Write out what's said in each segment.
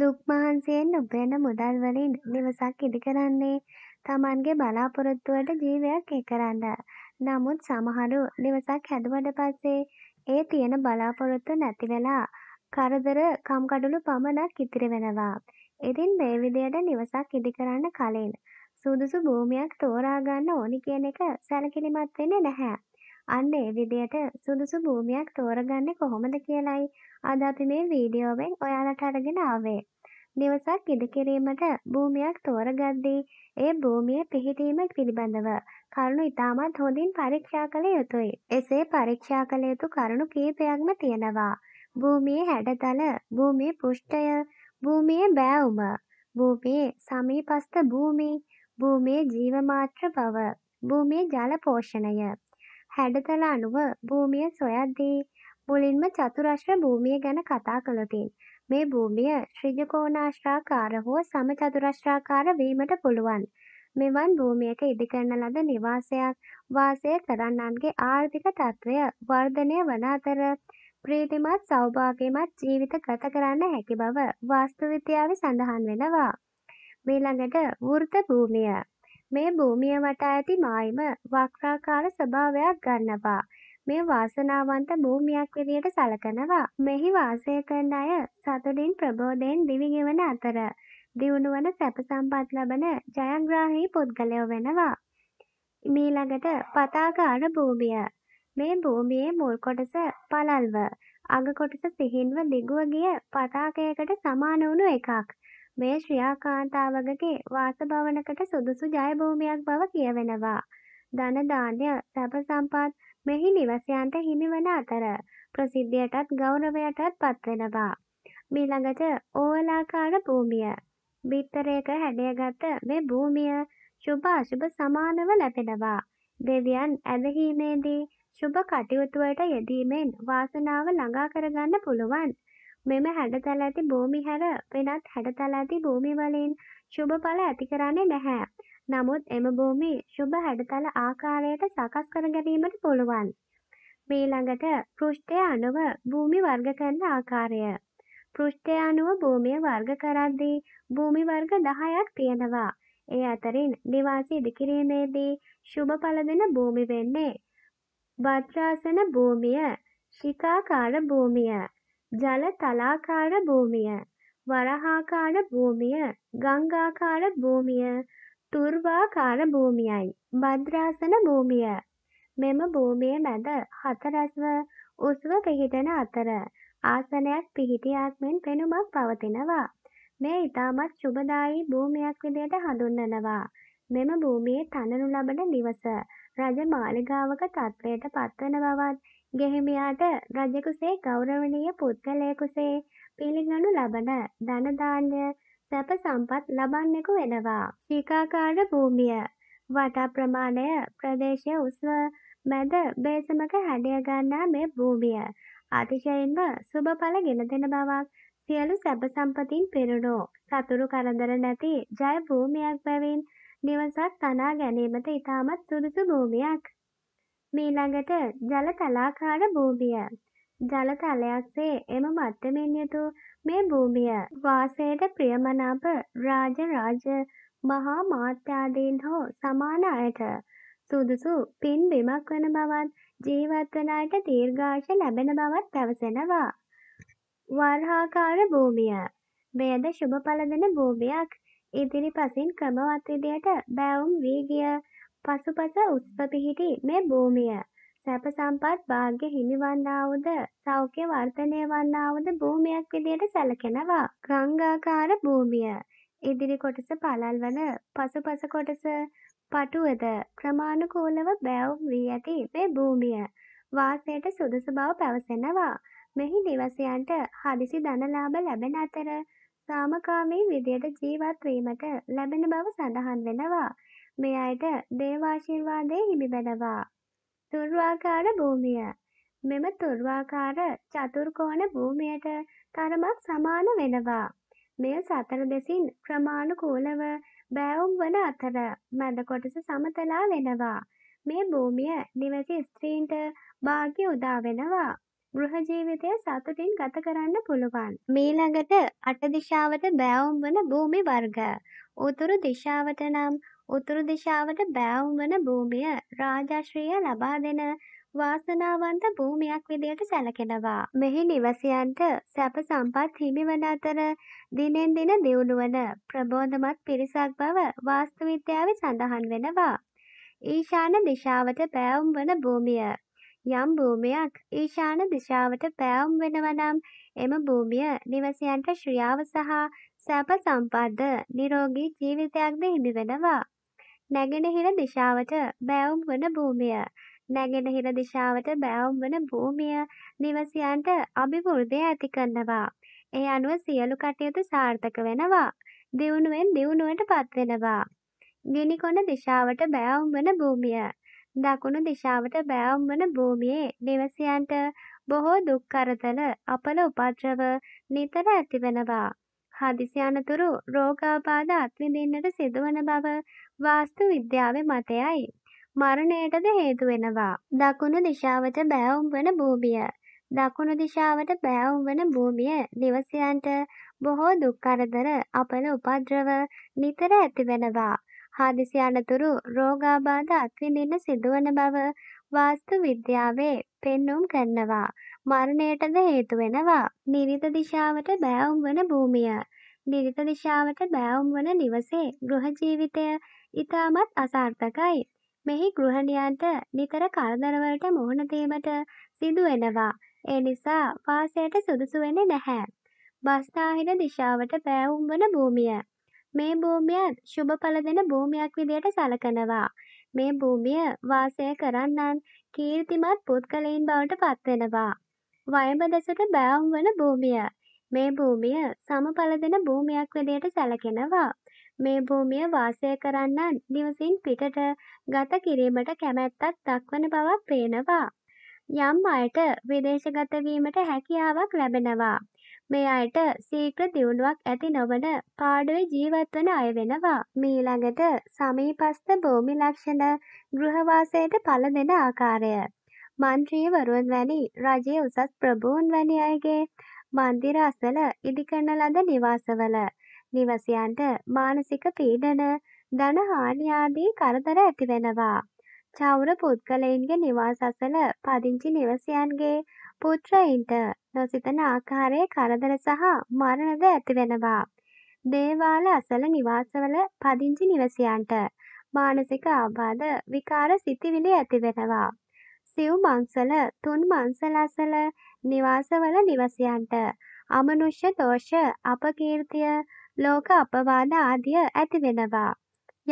දුක් මහන්සියෙන් උපයන මුදල් වලින් දවසක් ඉදි කරන්නේ තමන්ගේ බලාපොරොත්තුවට ජීවයක් එක්කරන්න. නමුත් සමහරු දවසක් හැදුවට පස්සේ ඒ තියෙන බලාපොරොත්තු නැති වෙලා කරදර කම්කටොළු පමණක් ඉතිරි වෙනවා. ඉතින් මේ විදියට නිවසක් ඉදි කරන්න කලින් සුදුසු භූමියක් තෝරා ගන්න ඕනි කියන එක සැලකිලිමත් වෙන්නේ නැහැ. අන්න ඒ විදිහට සුදුසු භූමියක් තෝරගන්නේ කොහොමද කියලයි අද අපි මේ වීඩියෝවෙන් ඔයාලට අරගෙන ආවේ. දවසක් ඉදිකිරීමට භූමියක් තෝරගද්දී ඒ භූමිය පිහිටීම පිළිබඳව කරුණු ඉතාමත් හොඳින් පරීක්ෂා කළ යුතුයි. එසේ පරීක්ෂා කළ යුතු කරුණු කීපයක්ම තියෙනවා. භූමියේ හැඩතල, භූමියේ පෘෂ්ඨය, භූමියේ බෑවුම, භූමියේ සමීපස්ත භූමි, භූමියේ ජීවමාත්‍ර බව, භූමියේ ජල පෝෂණය, හැඩතල අනුව භූමිය සොයද්දී මුලින්ම චතුරශ්‍ර භූමිය ගැන කතා කළතින්. මේ භූමිය ශ්‍රජකෝනාශ්‍රාකාර හෝ සම චතුරශ්‍රාකාර වීමට පුළුවන්. මෙවන් භූමියක ඉදිකරන ලද නිවාසයක් වාසය කරන්නන්ගේ ආර්ථික තත්ත්වය වර්ධනය වන අතර ප්‍රීතිමත් සෞභාගයමත් ජීවිත ගත කරන්න හැකි බව වාස්තුවිද්‍යාව සඳහන් වෙනවා. මීළඟට වෘත භූමිය මේ භූමිය වටා ඇති මායිම වක්‍රාකාර ස්වභාවයක් ගන්නවා. මේ වාසනාවන්ත භූමියක් විදියට සලකනවා. මෙහි වාසය කරන අය සතුටින් ප්‍රබෝධයෙන් දිවිගෙවන අතර දියුණුවන සැප සම්පත් ලබන ජයග්‍රාහී පුද්ගලයෝ වෙනවා. මීළඟට පතාකාර භූමිය. මේ භූමියේ මුල් කොටස පළල්ව අග කොටස සිහින්ව දිගුව ගිය පතාකයකට සමාන වුණු එකක්. මෙය ශ්‍රියා කාන්තාවකගේ වාසභවනකට සුදුසු ජය භූමියක් බව කියවෙනවා. ධන දාන්‍ය සැප සම්පත් මෙහි නිවසයන්ට හිමිවන අතර ප්‍රසිද්ධියටත් ගෞරවයටත් පත්වෙනවා. මීළඟට ඕලාකාර භූමිය. බිත්තරයක හැඩයගත මේ භූමිය ශුභ අශුභ සමානව ලැබෙනවා. දෙවියන් ඇදහීමේදී ශුභ කටයුතුවලට යෙදීමෙන් වාසනාව ළඟා කරගන්න පුළුවන්. මෙම හැඩතල ඇති භූමි හැර වෙනත් හැඩතල ඇති භූමි වලින් ශුභ ඵල ඇති කරන්නේ නැහැ. නමුත් එම භූමි ශුභ හැඩතල ආකාරයට සකස් කර ගැනීමට පුළුවන්. මේ ළඟට පෘෂ්ඨය අනුව භූමි වර්ග කරන ආකාරය. පෘෂ්ඨය අනුව භූමිය වර්ග කරද්දී භූමි වර්ග 10ක් තියෙනවා. ඒ අතරින් නිවාස ඉදිකිරීමේදී ශුභ ඵල දෙන භූමි වෙන්නේ වත්‍රාසන භූමිය, ශිකාකාර භූමිය, ජල තලාකාර භූමිය, වරහාකාර භූමිය, ගංගාකාර භූමිය, තුර්වාකාර භූමියයි. භද්‍රාසන භූමිය මෙම භූමිය මැද හතරැස්ව උස්ව පිහිටන අතර ආසනයක් පිහිටියක් මෙන් පෙනුමක් පවතිනවා. මේ ඉතාමත් ශුභදායී භූමියක් විදියට හඳුන්වනවා. මෙම භූමියේ තනනු ලබන නිවස රජ මාලිගාවක තත්ත්වයට පත්වන බවත් ගෙහිමියාට රජෙකුසේ ගෞරවනීය පුද්ගලයෙකුසේ පිළිගනු ලබන ධන ධාන්‍ය සැප සම්පත් ලබන්නෙකු වෙනවා. ටීකාකාර භූමිය වටා ප්‍රමාණය ප්‍රදේශය උස්ව මැද බේසමක හැඩය ගන්නා මේ භූමිය අතිශයින්ම සුබ ඵල ගෙන දෙන බවක් සියලු සැප සම්පතින් පිරුණු සතුරු කරදර නැති ජය භූමියක් බැවින් නිවසක් තනා ගැනීමට ඉතාමත් සුදුසු භූමියක්. මේ ළඟට ජල තලාකාර භූමිය. ජල තලයක්සේ එම මට්ටමින් යුතු මේ භූමිය වාසයට ප්‍රියමනාප රාජ රාජ මහා මාත්‍යාදීන් හෝ සමාන අයට සුදුසු පින් බිමක් වන බවත් ජීවත්වන අයට දීර්ඝාෂ ලැබෙන බවත් පැවසෙනවා. වර්හාකාර භූමිය මෙයද ශුභඵල දෙන භූමියක් ඉදිරිපසින් ක්‍රමවත් විදියට බැවුම් වී ගිය පසුපස උස්ව පිහිටි මේ භූමිය සැප සම්පත් භාග්‍ය හිමිවන්නාවුද සෞඛ්‍ය වර්ධනය වන්නාවුද භූමියක් විදියට සැලකෙනවා. ගංගාකාර භූමිය. ඉදිරි කොටස පළල් වන පසුපස කොටස පටුවද ක්‍රමානුකූලව බැව් වී ඇති මේ භූමිය. වාසයට සුදුසු බව පැවසෙනවා. මෙහි නිවසයන්ට හදිසි ධනලාභ ලැබෙන අතර සාමකාමී විදියට ජීවත් වීමට ලැබෙන බව සඳහන් වෙනවා. මේ අයට දේවාශිර්වාදය හිමිබැනවා. තුර්වාකාර භූමිය මෙම තුර්වාකාර චතුර්කෝණ භූමියට තරමක් සමාන වෙනවා. මෙය සතර දෙසින් ක්‍රමානුකූලව බෑවුම් වන අතර මැද කොටස සමතලා වෙනවා. මේ භූමිය නිවැසි ස්ත්‍රීන්ට භාග්‍ය උදා වෙනවා. ගෘහ ජීවිතය සතුටින් ගත කරන්න පුළුවන්. මීළඟට අට දිශාවට බෑවුම් වන භූමි වර්ග. උතුරු දිශාවට නම් උතුරු දිශාවට බෑවුමන භූමිය රාජශ්‍රිය ලබා දෙන වාසනාවන්ත භූමියක් විදියට සැලකෙනවා. මෙහි නිවසයන්ට සැප සම්පත් හිමිවන අතර දිනෙන් දින දියුණුවන ප්‍රබෝධමත් පිරිසක් බව වාස්තුවිද්‍යාවේ සඳහන් වෙනවා. ඊශාන දිශාවට පෑවුම් වන භූමිය. යම් භූමියක් ඊශාන දිශාවට පෑවුම් වෙනවනම් එම භූමිය නිවසයන්ට ශ්‍රියාව සහ සැප සම්පත්ද නිරෝගී ජීවිතයක්ද හිමි වෙනවා. නැගෙනහිර දිශාවට බැවුම් වන භූමිය නැගෙනහිර දිශාවට බැවුම් වන භූමිය නිවසියන්ට අභිවෘද්ධිය ඇති කරනවා. ඒ අනුව සියලු කටයුතු සාර්ථක වෙනවා. දියුණුවෙන් දියුණුවට පත්වෙනවා. ගිනිකොන දිශාවට බැවුම් වන භූමිය දකුණු දිශාවට බැවුම් වන භූමියේ නිවසියන්ට බොහෝ දුක් කරදර අපල උපද්‍රව නිතර ඇතිවෙනවා. හදිසි අනතුරු රෝගාබාධ අත්විඳින්නට සිදුවන බව වාස්තු විද්‍යාවේ මතයයි. මරණයටද හේතු වෙනවා. දකුණු දිශාවට බෑවුම් වන භූමිය. දකුණු දිශාවට බෑවුම් වන භූමිය දිවසයන්ට බොහෝ දුක් කරදර අපල උපද්‍රව නිතර ඇතිවෙනවා. හදිසි අනතුරු රෝගාබාධ අත්විඳින්න සිදුවන බව වාස්තු විද්‍යාවේ පෙන්නුම් කරනවා. මරණයටද හේතු වෙනවා. නිරිත දිශාවට බෑවුම් වන භූමිය. නිරිත දිශාවට බෑවුම් වන නිවසේ ගෘහ ජීවිතය ඉතාමත් අසාර්ථකයි. මෙහි ගෘහණියන්ට නිතර කරදරවලට මුහුණ දීමට සිදු වෙනවා. ඒ නිසා වාසයට සුදුසු වෙන්නේ නැහැ. බස්නාහිර දිශාවට බෑවුම් වන භූමිය. මේ භූමියත් සුබ පළ දෙන භූමියක් විදියට සලකනවා. මේ භූමිය වාසය කරන්නන් කීර්තිමත් පුද්ගලයින් බවට පත්වෙනවා. වයඹ දෙසට බෑවුම් වන භූමිය. මේ භූමිය සමඵල දෙන භූමියක් විදියට සැලකෙනවා. මේ භූමිය වාසය කරන්නන් නිවසින් පිටට ගත කිරීමට කැමැත්තක් දක්වන බවක් පේනවා. යම් අයට විදේශගත වීමට හැකියාවක් ලැබෙනවා. මේ අයට සීඝ්‍ර දියුණුවක් ඇති නොවන පාඩුවේ ජීවත් වන අය වෙනවා. මීළඟට සමීපස්ථ භූමි ලක්ෂණ ගෘහවාසයට පළ දෙන ආකාරය. මන්ත්‍රීවරුන් වැනි රජයේ උසස් ප්‍රභූන් වැනි අයගේ මන්දිර අසල ඉදිකරන ලද නිවාසවල නිවසයන්ට මානසික පීඩන, ධන හානි ආදී කරදර ඇති වෙනවා. චෞර පුද්ගලයින්ගේ නිවාස අසල පදිංචි නිවසයන්ගේ පුත්‍රයින්ට නොසිතන ආකාරයේ කරදර සහ මරණද ඇතිවෙනවා. දේවාල අසල නිවාසවල පදිංචි නිවසියන්ට මානසික ආබාධ විකාර සිතිවිලි ඇතිවෙනවා. සිව් මංසල තුන් මංසල අසල නිවාසවල නිවසියන්ට අමනුෂ්‍ය දෝෂ අපකීර්තිය ලෝක අපවාද ආදිය ඇතිවෙනවා.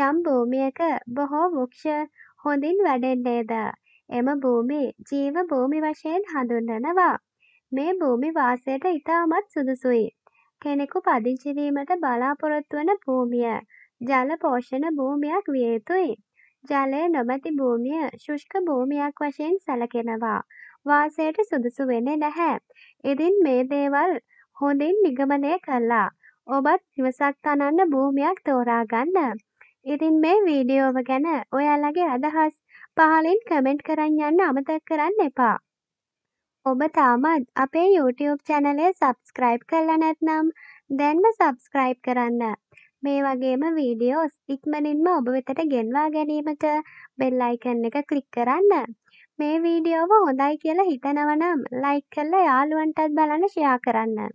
යම් භූමියක බොහෝ වෘක්ෂ හොඳින් වැඩෙන්නේද. එම භූමි ජීව භූමි වශයෙන් හඳුන්වනවා. මේ භූමි වාසයට ඉතාමත් සුදුසුයි. කෙනෙකු පදිංචි වීමට බලාපොරොත්තු වන භූමිය ජල පෝෂණ භූමියක් විය යුතුයි. ජලය නොමැති භූමිය ශුෂ්ක භූමියක් වශයෙන් සැලකෙනවා. වාසයට සුදුසු වෙන්නේ නැහැ. ඉතින් මේ දේවල් හොඳින් නිගමනය කළා. ඔබත් ඉවසක් තනන්න භූමියක් තෝරා ගන්න. ඉතින් මේ වීඩියෝව ගැන ඔයාලගේ අදහස් පහලින් කමෙන්ට් කරන්න යන්න අමතක කරන්න එපා. ඔබ තාමත් අපේ YouTube චැනලය සබස්ක්‍රයිබ් කරල නැත්නම් දැන්ම සබස්ක්‍රයිබ් කරන්න. මේ වගේම වීඩියෝස් ඉක්මනින්ම ඔබ වෙතට ගෙන්වා ගැනීමට බෙල්ලයිකන්න එක කලික් කරන්න. මේ වීඩියෝව හොඳයි කියලා හිතනවනම් ලයික් කරලා යාළුවන්ටත් බලන ෂයා කරන්න.